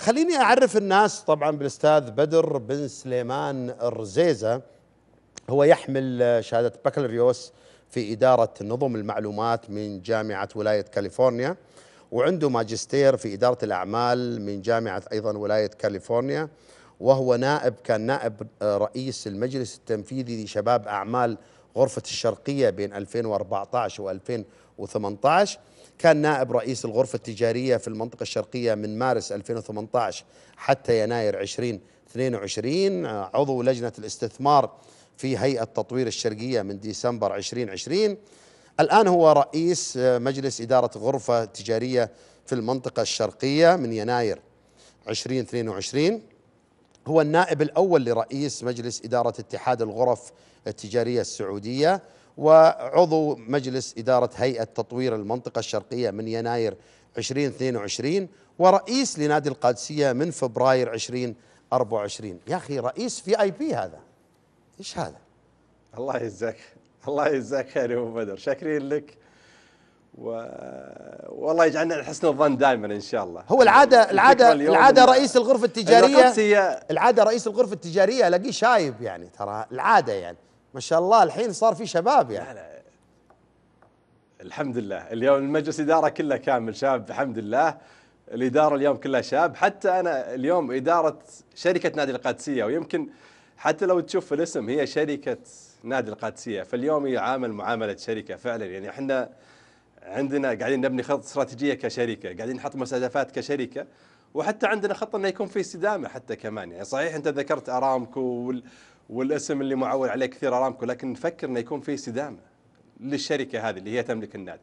خليني اعرف الناس طبعا بالاستاذ بدر بن سليمان الرزيزه هو يحمل شهاده بكالوريوس في اداره نظم المعلومات من جامعه ولايه كاليفورنيا وعنده ماجستير في اداره الاعمال من جامعه ايضا ولايه كاليفورنيا وهو نائب كان نائب رئيس المجلس التنفيذي لشباب اعمال غرفة الشرقية بين 2014 و 2018 كان نائب رئيس الغرفة التجارية في المنطقة الشرقية من مارس 2018 حتى يناير 2022 عضو لجنة الاستثمار في هيئة تطوير الشرقية من ديسمبر 2020 الآن هو رئيس مجلس إدارة غرفة تجارية في المنطقة الشرقية من يناير 2022 هو النائب الأول لرئيس مجلس إدارة اتحاد الغرف التجارية السعودية وعضو مجلس إدارة هيئة تطوير المنطقة الشرقية من يناير 2022 ورئيس لنادي القادسية من فبراير 2024 يا أخي رئيس في آي بي هذا إيش هذا الله يجزاك الله يجزاك خير يا أبو بدر شاكرين لك و... والله يجعلنا لحسن الظن دائما ان شاء الله هو العاده العاده العاده رئيس الغرفه التجاريه هي... العاده رئيس الغرفه التجاريه الاقيه شايب يعني ترى العاده يعني ما شاء الله الحين صار في شباب يعني لا لا الحمد لله اليوم المجلس اداره كله كامل شاب الحمد لله الاداره اليوم كلها شاب حتى انا اليوم اداره شركه نادي القادسيه ويمكن حتى لو تشوف الاسم هي شركه نادي القادسيه فاليوم يعامل معامله شركه فعلا يعني احنا عندنا قاعدين نبني خط استراتيجيه كشركه قاعدين نحط مستهدفات كشركه وحتى عندنا خط انه يكون في استدامه حتى كمان يعني صحيح انت ذكرت ارامكو وال والاسم اللي معول عليه كثير ارامكو لكن نفكر انه يكون في استدامه للشركه هذه اللي هي تملك النادي